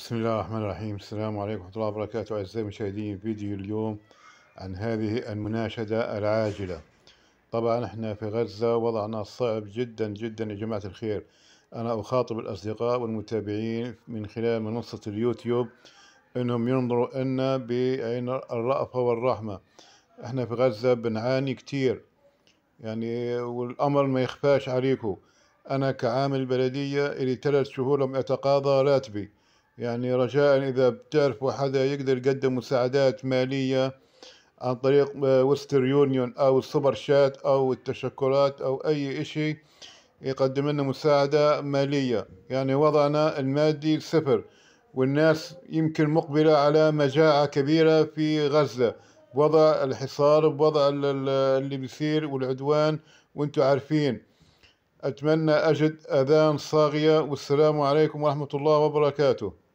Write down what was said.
بسم الله الرحمن الرحيم السلام عليكم ورحمة الله وبركاته أعزائي المشاهدين فيديو اليوم عن هذه المناشدة العاجلة طبعا احنا في غزة وضعنا صعب جدا جدا يا جماعة الخير أنا أخاطب الأصدقاء والمتابعين من خلال منصة اليوتيوب أنهم ينظروا لنا بعين الرأفة والرحمة احنا في غزة بنعاني كتير يعني والأمر ما يخفاش عليكم أنا كعامل بلدية إلي ثلاث شهور لم أتقاضى راتبي يعني رجاء إذا بتعرفوا حدا يقدر يقدم مساعدات مالية عن طريق آه، وستر يونيون أو السوبر شات أو التشكرات أو أي إشي يقدم لنا مساعدة مالية يعني وضعنا المادي صفر والناس يمكن مقبلة على مجاعة كبيرة في غزة بوضع الحصار بوضع اللي بيصير والعدوان وانتم عارفين أتمنى أجد أذان صاغية والسلام عليكم ورحمة الله وبركاته